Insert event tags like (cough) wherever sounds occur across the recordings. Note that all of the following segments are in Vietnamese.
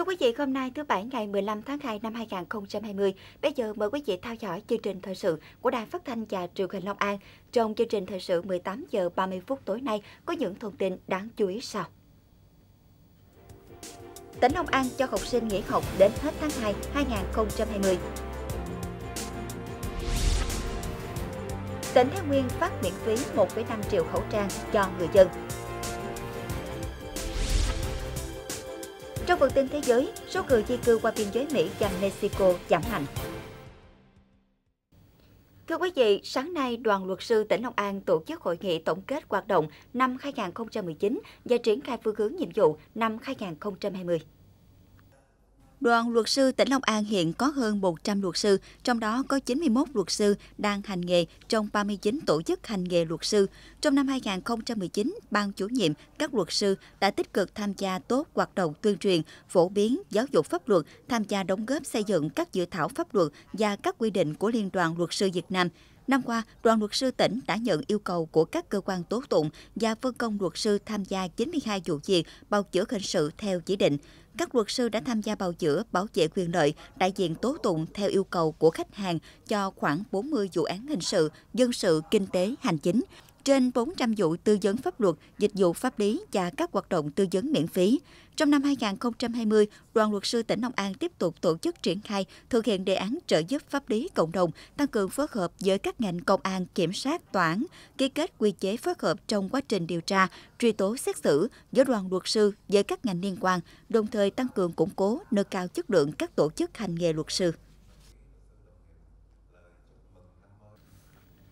Thưa quý vị, hôm nay thứ Bảy ngày 15 tháng 2 năm 2020, bây giờ mời quý vị theo dõi chương trình thời sự của Đài Phát Thanh và Truyền hình Long An. Trong chương trình thời sự 18 giờ 30 phút tối nay có những thông tin đáng chú ý sau. Tỉnh Long An cho học sinh nghỉ học đến hết tháng 2 2020. Tỉnh Thái Nguyên phát miễn phí 1,5 triệu khẩu trang cho người dân. phần tin thế giới, số người di cư qua biên giới Mỹ và Mexico giảm mạnh. Thưa quý vị, sáng nay đoàn luật sư tỉnh Long An tổ chức hội nghị tổng kết hoạt động năm 2019 và triển khai phương hướng nhiệm vụ năm 2020. Đoàn luật sư tỉnh Long An hiện có hơn 100 luật sư, trong đó có 91 luật sư đang hành nghề trong 39 tổ chức hành nghề luật sư. Trong năm 2019, ban chủ nhiệm các luật sư đã tích cực tham gia tốt hoạt động tuyên truyền, phổ biến, giáo dục pháp luật, tham gia đóng góp xây dựng các dự thảo pháp luật và các quy định của Liên đoàn luật sư Việt Nam. Năm qua, đoàn luật sư tỉnh đã nhận yêu cầu của các cơ quan tố tụng và phân công luật sư tham gia 92 vụ việc bào chữa hình sự theo chỉ định các luật sư đã tham gia bào chữa bảo vệ quyền lợi đại diện tố tụng theo yêu cầu của khách hàng cho khoảng 40 vụ án hình sự, dân sự, kinh tế, hành chính trên 400 vụ tư vấn pháp luật, dịch vụ pháp lý và các hoạt động tư vấn miễn phí. Trong năm 2020, Đoàn luật sư tỉnh Long An tiếp tục tổ chức triển khai thực hiện đề án trợ giúp pháp lý cộng đồng, tăng cường phối hợp với các ngành công an, kiểm sát, tòa án, ký kết quy chế phối hợp trong quá trình điều tra, truy tố xét xử giữa đoàn luật sư với các ngành liên quan, đồng thời tăng cường củng cố, nâng cao chất lượng các tổ chức hành nghề luật sư.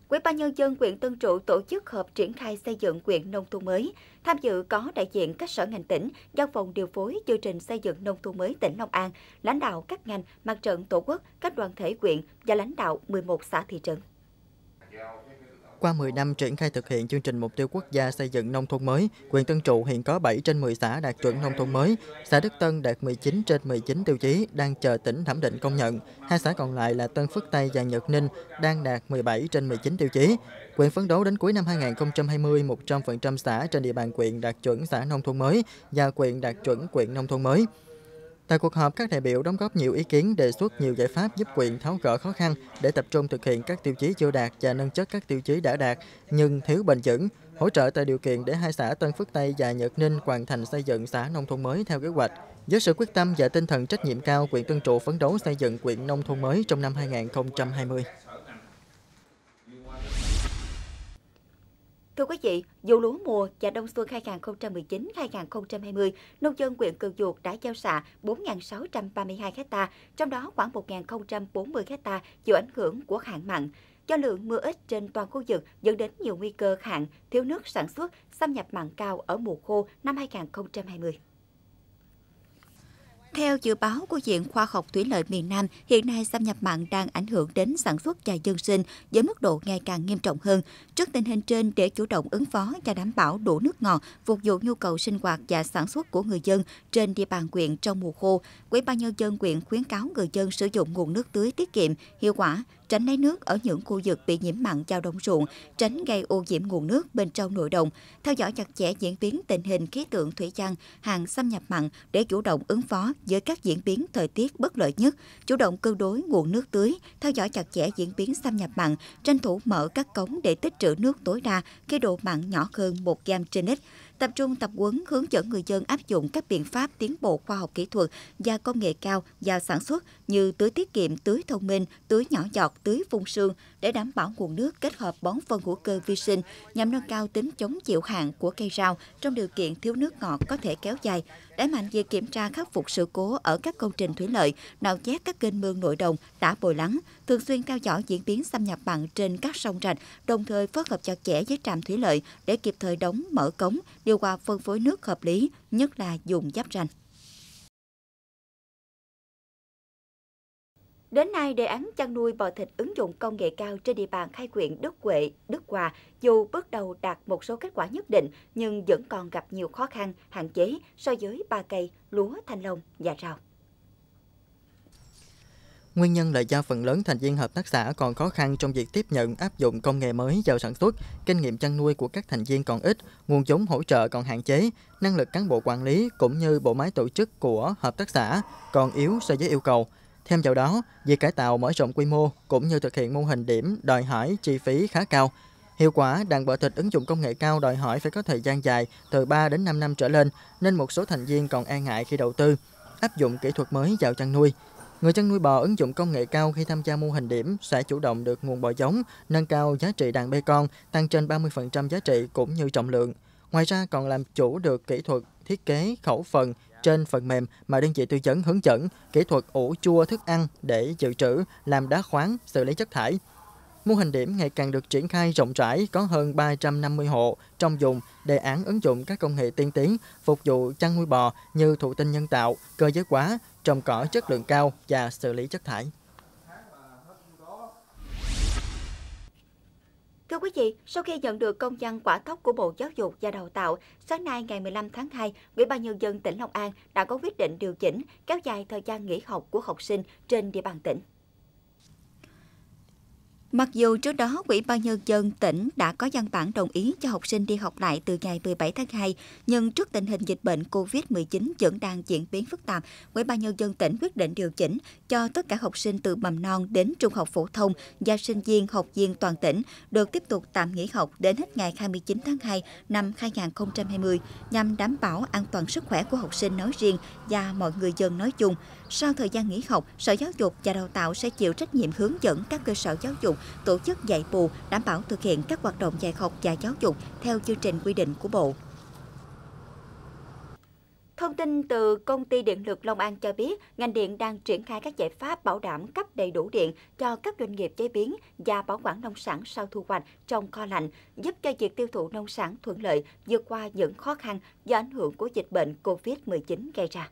Ủy ban nhân dân huyện Tân Trụ tổ chức họp triển khai xây dựng huyện nông thôn mới. Tham dự có đại diện các sở ngành tỉnh, giao phòng điều phối chương trình xây dựng nông thôn mới tỉnh Long An, lãnh đạo các ngành, mặt trận tổ quốc, các đoàn thể huyện và lãnh đạo 11 xã thị trấn. Qua 10 năm triển khai thực hiện chương trình mục tiêu quốc gia xây dựng nông thôn mới, huyện Tân Trụ hiện có 7 trên 10 xã đạt chuẩn nông thôn mới. Xã Đức Tân đạt 19 trên 19 tiêu chí đang chờ tỉnh thẩm định công nhận. Hai xã còn lại là Tân Phước Tây và Nhật Ninh đang đạt 17 trên 19 tiêu chí. Huyện phấn đấu đến cuối năm 2020, 100% xã trên địa bàn huyện đạt chuẩn xã nông thôn mới và huyện đạt chuẩn quyện nông thôn mới. Tại cuộc họp, các đại biểu đóng góp nhiều ý kiến đề xuất nhiều giải pháp giúp quyện tháo gỡ khó khăn để tập trung thực hiện các tiêu chí chưa đạt và nâng chất các tiêu chí đã đạt nhưng thiếu bền vững, hỗ trợ tạo điều kiện để hai xã Tân Phước Tây và Nhật Ninh hoàn thành xây dựng xã nông thôn mới theo kế hoạch. Với sự quyết tâm và tinh thần trách nhiệm cao, quyện Tân Trụ phấn đấu xây dựng quyện nông thôn mới trong năm 2020. Thưa quý vị, vụ lúa mùa và đông xuân 2019-2020, nông dân huyện Cừu Duột đã gieo xạ 4.632 ha, trong đó khoảng 1.040 ha chịu ảnh hưởng của hạn mặn. Do lượng mưa ít trên toàn khu vực dẫn đến nhiều nguy cơ hạn, thiếu nước sản xuất, xâm nhập mặn cao ở mùa khô năm 2020. Theo dự báo của Viện Khoa học Thủy lợi miền Nam, hiện nay xâm nhập mặn đang ảnh hưởng đến sản xuất và dân sinh với mức độ ngày càng nghiêm trọng hơn. Trước tình hình trên, để chủ động ứng phó và đảm bảo đủ nước ngọt, phục vụ nhu cầu sinh hoạt và sản xuất của người dân trên địa bàn quyện trong mùa khô, quỹ ban Nhân dân quyện khuyến cáo người dân sử dụng nguồn nước tưới tiết kiệm, hiệu quả, tránh lấy nước ở những khu vực bị nhiễm mặn vào đồng ruộng, tránh gây ô nhiễm nguồn nước bên trong nội đồng, theo dõi chặt chẽ diễn biến tình hình khí tượng thủy văn, hàng xâm nhập mặn để chủ động ứng phó với các diễn biến thời tiết bất lợi nhất, chủ động cân đối nguồn nước tưới, theo dõi chặt chẽ diễn biến xâm nhập mặn, tranh thủ mở các cống để tích trữ nước tối đa khi độ mặn nhỏ hơn 1 gam trên lít tập trung tập huấn hướng dẫn người dân áp dụng các biện pháp tiến bộ khoa học kỹ thuật và công nghệ cao vào sản xuất như tưới tiết kiệm, tưới thông minh, tưới nhỏ giọt, tưới phun sương để đảm bảo nguồn nước kết hợp bón phân hữu cơ vi sinh nhằm nâng cao tính chống chịu hạn của cây rau trong điều kiện thiếu nước ngọt có thể kéo dài đẩy mạnh việc kiểm tra khắc phục sự cố ở các công trình thủy lợi, nạo vét các kênh mương nội đồng, đã bồi lắng, thường xuyên theo dõi diễn biến xâm nhập mặn trên các sông rạch, đồng thời phối hợp chặt chẽ với trạm thủy lợi để kịp thời đóng mở cống, điều hòa phân phối nước hợp lý, nhất là dùng giáp ranh. Đến nay, đề án chăn nuôi bò thịt ứng dụng công nghệ cao trên địa bàn hai huyện Đức Huệ, Đức Hòa dù bước đầu đạt một số kết quả nhất định nhưng vẫn còn gặp nhiều khó khăn, hạn chế so với ba cây lúa, thanh long và rau. Nguyên nhân là do phần lớn thành viên hợp tác xã còn khó khăn trong việc tiếp nhận áp dụng công nghệ mới vào sản xuất, kinh nghiệm chăn nuôi của các thành viên còn ít, nguồn vốn hỗ trợ còn hạn chế, năng lực cán bộ quản lý cũng như bộ máy tổ chức của hợp tác xã còn yếu so với yêu cầu. Thêm vào đó, việc cải tạo mở rộng quy mô cũng như thực hiện mô hình điểm đòi hỏi chi phí khá cao. Hiệu quả đàn bò thịt ứng dụng công nghệ cao đòi hỏi phải có thời gian dài, từ 3 đến 5 năm trở lên, nên một số thành viên còn e ngại khi đầu tư, áp dụng kỹ thuật mới vào chăn nuôi. Người chăn nuôi bò ứng dụng công nghệ cao khi tham gia mô hình điểm sẽ chủ động được nguồn bò giống, nâng cao giá trị đàn bê con, tăng trên 30% giá trị cũng như trọng lượng. Ngoài ra còn làm chủ được kỹ thuật, thiết kế, khẩu phần, trên phần mềm mà đơn vị tư vấn hướng dẫn kỹ thuật ủ chua thức ăn để dự trữ, làm đá khoáng, xử lý chất thải. Mô hình điểm ngày càng được triển khai rộng rãi, có hơn 350 hộ trong dùng đề án ứng dụng các công nghệ tiên tiến phục vụ chăn nuôi bò như thụ tinh nhân tạo, cơ giới hóa, trồng cỏ chất lượng cao và xử lý chất thải. Thưa quý vị, sau khi nhận được công văn quả tóc của Bộ Giáo dục và Đào tạo, sáng nay ngày 15 tháng 2, Ủy ban Nhân dân tỉnh Long An đã có quyết định điều chỉnh kéo dài thời gian nghỉ học của học sinh trên địa bàn tỉnh. Mặc dù trước đó quỹ ban Nhân dân tỉnh đã có văn bản đồng ý cho học sinh đi học lại từ ngày 17 tháng 2, nhưng trước tình hình dịch bệnh COVID-19 vẫn đang diễn biến phức tạp, quỹ ban Nhân dân tỉnh quyết định điều chỉnh cho tất cả học sinh từ mầm non đến trung học phổ thông và sinh viên học viên toàn tỉnh được tiếp tục tạm nghỉ học đến hết ngày 29 tháng 2 năm 2020 nhằm đảm bảo an toàn sức khỏe của học sinh nói riêng và mọi người dân nói chung. Sau thời gian nghỉ học, Sở Giáo dục và Đào tạo sẽ chịu trách nhiệm hướng dẫn các cơ sở giáo dục tổ chức dạy bù, đảm bảo thực hiện các hoạt động dạy học và giáo dục theo chương trình quy định của Bộ. Thông tin từ Công ty Điện lực Long An cho biết, ngành điện đang triển khai các giải pháp bảo đảm cấp đầy đủ điện cho các doanh nghiệp chế biến và bảo quản nông sản sau thu hoạch trong kho lạnh, giúp cho việc tiêu thụ nông sản thuận lợi vượt qua những khó khăn do ảnh hưởng của dịch bệnh COVID-19 gây ra.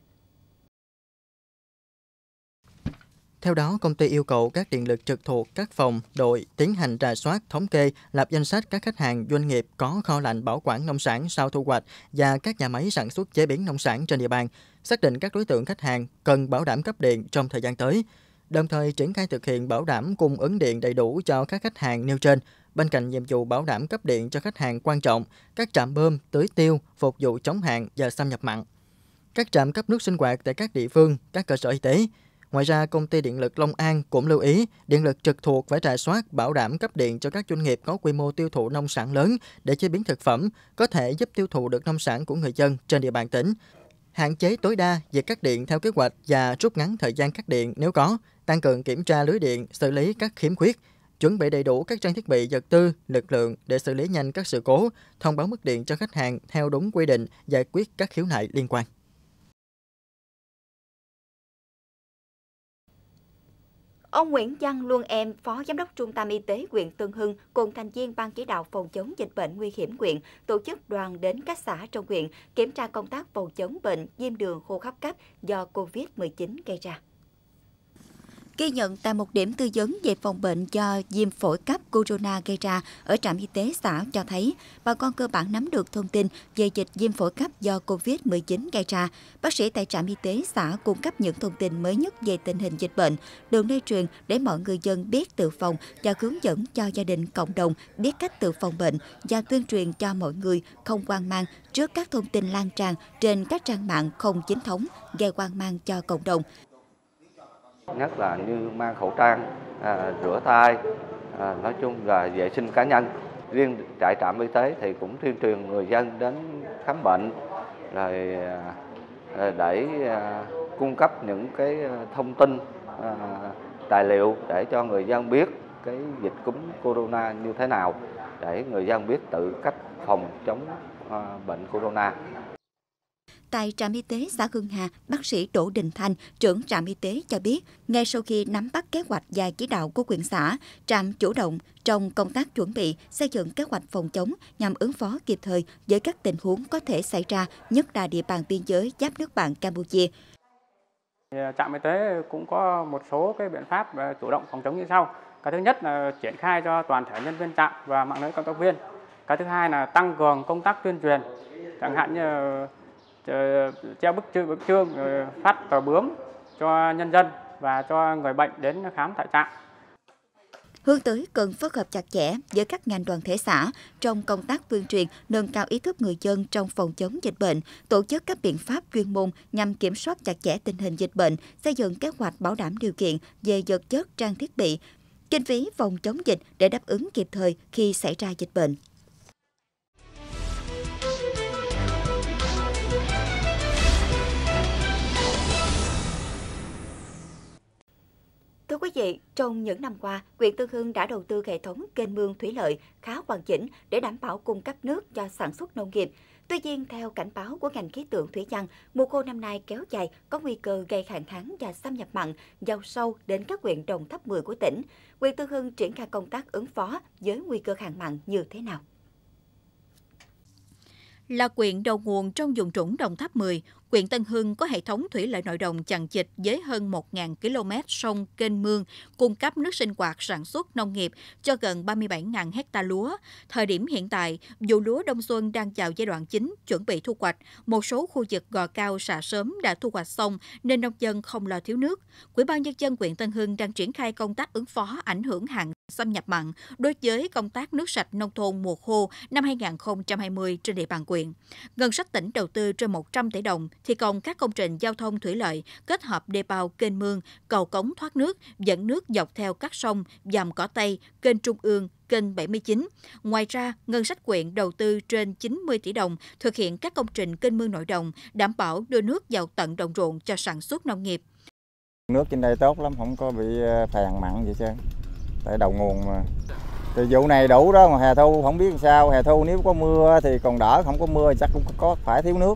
Theo đó, công ty yêu cầu các điện lực trực thuộc các phòng, đội tiến hành rà soát, thống kê, lập danh sách các khách hàng, doanh nghiệp có kho lạnh bảo quản nông sản sau thu hoạch và các nhà máy sản xuất chế biến nông sản trên địa bàn, xác định các đối tượng khách hàng cần bảo đảm cấp điện trong thời gian tới, đồng thời triển khai thực hiện bảo đảm cung ứng điện đầy đủ cho các khách hàng nêu trên. Bên cạnh nhiệm vụ bảo đảm cấp điện cho khách hàng quan trọng, các trạm bơm, tưới tiêu, phục vụ chống hạn và xâm nhập mặn, các trạm cấp nước sinh hoạt tại các địa phương, các cơ sở y tế, Ngoài ra, công ty điện lực Long An cũng lưu ý điện lực trực thuộc phải rà soát bảo đảm cấp điện cho các doanh nghiệp có quy mô tiêu thụ nông sản lớn để chế biến thực phẩm, có thể giúp tiêu thụ được nông sản của người dân trên địa bàn tỉnh. Hạn chế tối đa việc cắt điện theo kế hoạch và rút ngắn thời gian cắt điện nếu có, tăng cường kiểm tra lưới điện, xử lý các khiếm khuyết, chuẩn bị đầy đủ các trang thiết bị vật tư, lực lượng để xử lý nhanh các sự cố, thông báo mức điện cho khách hàng theo đúng quy định, giải quyết các khiếu nại liên quan. Ông Nguyễn Văn Luân Em, Phó Giám đốc Trung tâm Y tế huyện Tân Hưng cùng thành viên Ban chỉ đạo phòng chống dịch bệnh nguy hiểm huyện tổ chức đoàn đến các xã trong huyện kiểm tra công tác phòng chống bệnh viêm đường hô hấp cấp do COVID-19 gây ra ghi nhận tại một điểm tư vấn về phòng bệnh do viêm phổi cấp corona gây ra ở trạm y tế xã cho thấy bà con cơ bản nắm được thông tin về dịch viêm phổi cấp do COVID-19 gây ra. Bác sĩ tại trạm y tế xã cung cấp những thông tin mới nhất về tình hình dịch bệnh, đường lây truyền để mọi người dân biết tự phòng và hướng dẫn cho gia đình cộng đồng biết cách tự phòng bệnh và tuyên truyền cho mọi người không hoang mang trước các thông tin lan tràn trên các trang mạng không chính thống gây hoang mang cho cộng đồng. Nhất là như mang khẩu trang, à, rửa tay, à, nói chung là vệ sinh cá nhân. Riêng trại trạm y tế thì cũng tuyên truyền người dân đến khám bệnh rồi à, để à, cung cấp những cái à, thông tin à, tài liệu để cho người dân biết cái dịch cúm corona như thế nào để người dân biết tự cách phòng chống bệnh corona Tại trạm y tế xã Hương Hà, bác sĩ Đỗ Đình Thành, trưởng trạm y tế cho biết, ngay sau khi nắm bắt kế hoạch và chỉ đạo của quyền xã, trạm chủ động trong công tác chuẩn bị xây dựng kế hoạch phòng chống nhằm ứng phó kịp thời với các tình huống có thể xảy ra, nhất là địa bàn biên giới giáp nước bạn Campuchia. À, trạm y tế cũng có một số cái biện pháp à, chủ động phòng chống như sau. Cái thứ nhất là triển khai cho toàn thể nhân viên trạm và mạng lưới cộng tác viên. Cái thứ hai là tăng cường công tác tuyên truyền, chẳng hạn như Ờ, treo bức trương, bức trương ờ, phát tờ bướm cho nhân dân và cho người bệnh đến khám tại trạm hướng tới cần phối hợp chặt chẽ giữa các ngành đoàn thể xã trong công tác tuyên truyền nâng cao ý thức người dân trong phòng chống dịch bệnh, tổ chức các biện pháp chuyên môn nhằm kiểm soát chặt chẽ tình hình dịch bệnh, xây dựng kế hoạch bảo đảm điều kiện về vật chất, trang thiết bị, kinh phí phòng chống dịch để đáp ứng kịp thời khi xảy ra dịch bệnh. Thưa quý vị, trong những năm qua, huyện Tương Hưng đã đầu tư hệ thống kênh mương thủy lợi khá hoàn chỉnh để đảm bảo cung cấp nước cho sản xuất nông nghiệp. Tuy nhiên, theo cảnh báo của ngành khí tượng thủy văn, mùa khô năm nay kéo dài có nguy cơ gây hạn hán và xâm nhập mặn giàu sâu đến các huyện đồng tháp 10 của tỉnh. Huyện Tương Hưng triển khai công tác ứng phó với nguy cơ hạn mặn như thế nào? Là quyện đầu nguồn trong vùng trũng Đồng Tháp 10, huyện Tân Hưng có hệ thống thủy lợi nội đồng chằng chịt với hơn 1.000 km sông kênh mương, cung cấp nước sinh hoạt sản xuất nông nghiệp cho gần 37.000 hecta lúa. Thời điểm hiện tại, vụ lúa đông xuân đang vào giai đoạn chính, chuẩn bị thu hoạch. Một số khu vực gò cao xả sớm đã thu hoạch xong nên nông dân không lo thiếu nước. Quỹ ban nhân dân huyện Tân Hưng đang triển khai công tác ứng phó ảnh hưởng hạn xâm nhập mặn đối với công tác nước sạch nông thôn mùa khô năm 2020 trên địa bàn Quyện. Ngân sách tỉnh đầu tư trên 100 tỷ đồng thi công các công trình giao thông thủy lợi, kết hợp đê bao kênh mương, cầu cống thoát nước, dẫn nước dọc theo các sông, dàm cỏ Tây, kênh Trung ương, kênh 79. Ngoài ra, ngân sách quyện đầu tư trên 90 tỷ đồng thực hiện các công trình kênh mương nội đồng, đảm bảo đưa nước vào tận đồng ruộng cho sản xuất nông nghiệp. Nước trên đây tốt lắm, không có bị ờ, phèn mặn gì trơn. Tại đầu nguồn mà. Thì vụ này đủ đó mà hè thu không biết làm sao, hè thu nếu có mưa thì còn đỡ, không có mưa chắc cũng có phải thiếu nước.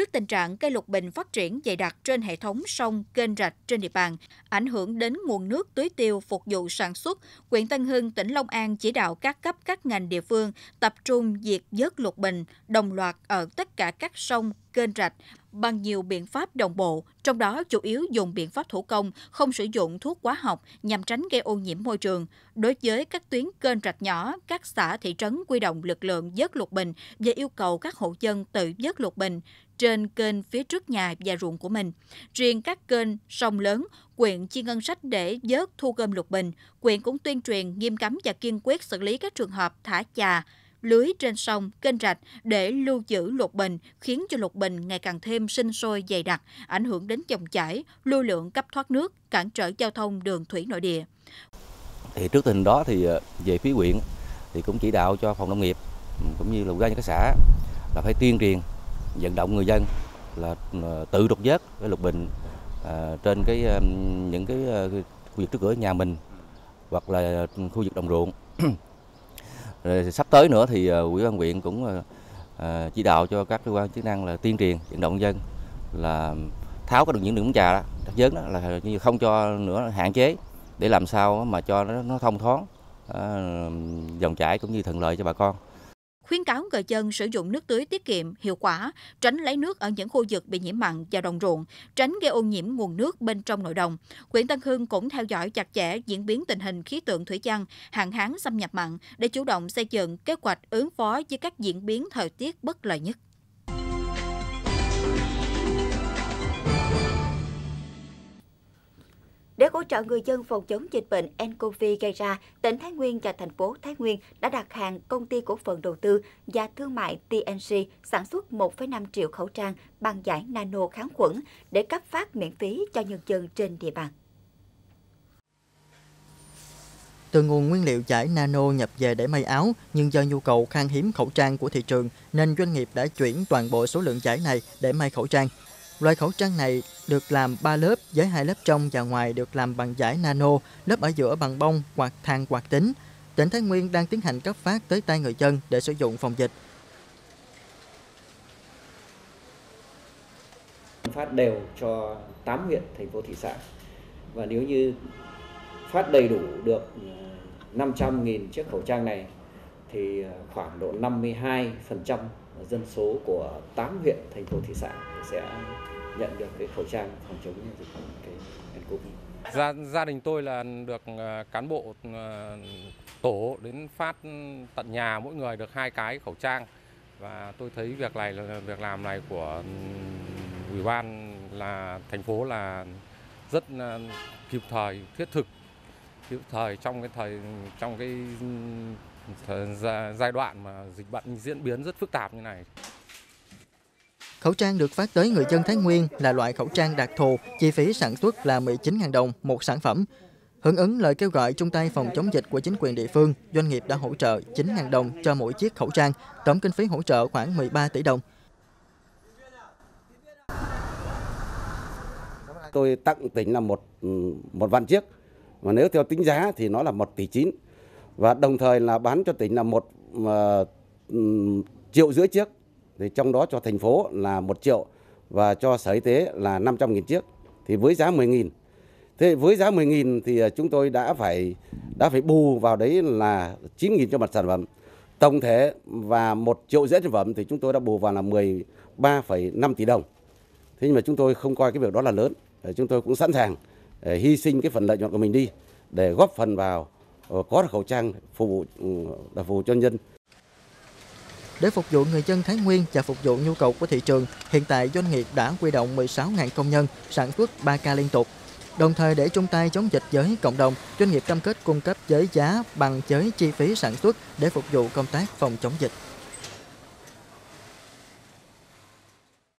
Trước tình trạng cây lục bình phát triển dày đặc trên hệ thống sông, kênh rạch trên địa bàn, ảnh hưởng đến nguồn nước tưới tiêu phục vụ sản xuất, huyện Tân Hưng, tỉnh Long An chỉ đạo các cấp các ngành địa phương tập trung diệt dớt lục bình đồng loạt ở tất cả các sông, kênh rạch bằng nhiều biện pháp đồng bộ, trong đó chủ yếu dùng biện pháp thủ công, không sử dụng thuốc hóa học nhằm tránh gây ô nhiễm môi trường. Đối với các tuyến kênh rạch nhỏ, các xã thị trấn quy động lực lượng dớt lục bình và yêu cầu các hộ dân tự dớt lục bình trên kênh phía trước nhà và ruộng của mình. Riêng các kênh sông lớn, quyện chi ngân sách để dớt thu gom lục bình, quyện cũng tuyên truyền nghiêm cấm và kiên quyết xử lý các trường hợp thả chà, lưới trên sông, kênh rạch để lưu giữ lục bình, khiến cho lục bình ngày càng thêm sinh sôi dày đặc, ảnh hưởng đến dòng chảy, lưu lượng cấp thoát nước, cản trở giao thông đường thủy nội địa. Thì trước tình đó thì ờ, về phía huyện thì cũng chỉ đạo cho phòng nông nghiệp cũng như là ủy ban các xã là phải tuyên truyền vận động người dân là ờ, tự đục vớt cái lục bình ờ, trên cái ờ, những cái khu vực trước cửa nhà mình hoặc là khu vực đồng ruộng. (clears throat) Rồi sắp tới nữa thì ủy ban huyện cũng chỉ đạo cho các cơ quan chức năng là tuyên truyền vận động dân là tháo cái đường những đường ống trà đó, đất dớn đó là như không cho nữa hạn chế để làm sao mà cho nó, nó thông thoáng dòng chảy cũng như thuận lợi cho bà con khuyến cáo người dân sử dụng nước tưới tiết kiệm, hiệu quả, tránh lấy nước ở những khu vực bị nhiễm mặn và đồng ruộng, tránh gây ô nhiễm nguồn nước bên trong nội đồng. Quyện Tân Hưng cũng theo dõi chặt chẽ diễn biến tình hình khí tượng thủy văn, hạn hán xâm nhập mặn để chủ động xây dựng kế hoạch ứng phó với các diễn biến thời tiết bất lợi nhất. Để hỗ trợ người dân phòng chống dịch bệnh nCoV gây ra, tỉnh Thái Nguyên và thành phố Thái Nguyên đã đặt hàng công ty cổ phần đầu tư và thương mại TNC sản xuất 1,5 triệu khẩu trang bằng giải nano kháng khuẩn để cấp phát miễn phí cho nhân dân trên địa bàn. Từ nguồn nguyên liệu giải nano nhập về để may áo, nhưng do nhu cầu khan hiếm khẩu trang của thị trường, nên doanh nghiệp đã chuyển toàn bộ số lượng giải này để may khẩu trang. Loại khẩu trang này được làm 3 lớp với hai lớp trong và ngoài được làm bằng vải nano, lớp ở giữa bằng bông hoặc than hoạt tính. Tỉnh Thái Nguyên đang tiến hành cấp phát tới tay người dân để sử dụng phòng dịch. Phát đều cho 8 huyện, thành phố, thị xã. Và nếu như phát đầy đủ được 500.000 ờ, chiếc khẩu trang này thì ờ, khoảng độ 52% Ờ, dân số của 8 huyện thành phố thị xã sẽ nhận được cái khẩu trang phòng chống dịch cái covid. Gia gia đình tôi là được ờ, cán bộ ờ, tổ đến phát tận nhà mỗi người được hai cái khẩu trang và tôi thấy việc này là việc làm này của ừ, ủy ban là thành phố là rất kịp thời thiết thực kịp thời trong cái thời trong cái ừ, giai đoạn mà dịch bệnh diễn biến rất phức tạp như này. Khẩu trang được phát tới người dân Thái Nguyên là loại khẩu trang đặc thù, chi phí sản xuất là 19.000 đồng một sản phẩm. Hưởng ứng lời kêu gọi chung tay phòng chống dịch của chính quyền địa phương, doanh nghiệp đã hỗ trợ 9.000 đồng cho mỗi chiếc khẩu trang, tổng kinh phí hỗ trợ khoảng 13 tỷ đồng. Tôi tặng tỉnh là một một vạn chiếc, mà nếu theo tính giá thì nó là 1 tỷ 9 và đồng thời là bán cho tỉnh là một ừ, triệu rưỡi chiếc thì trong đó cho thành phố là một triệu và cho sở y tế là 500.000 chiếc thì với giá 10.000 thế với giá 10.000 thì à, chúng tôi đã phải đã phải bù vào đấy là 9.000 cho mặt sản phẩm tổng thể và một triệu rưỡi sản phẩm thì chúng tôi đã bù vào là 13,5 tỷ đồng thế nhưng mà chúng tôi không coi cái việc đó là lớn chúng tôi cũng sẵn sàng à, hy sinh cái phần lợi nhuận của mình đi để góp phần vào Ờ, có khẩu trang phục vụ ừ, là phục vụ cho nhân dân. Để phục vụ người dân Thái Nguyên và phục vụ nhu cầu của thị trường, hiện tại doanh nghiệp đã quy động 16.000 công nhân sản xuất 3 ca liên tục. Đồng thời để chung tay chống dịch với cộng đồng, doanh nghiệp cam kết cung cấp giới giá bằng giới chi phí sản xuất để phục vụ công tác phòng chống dịch.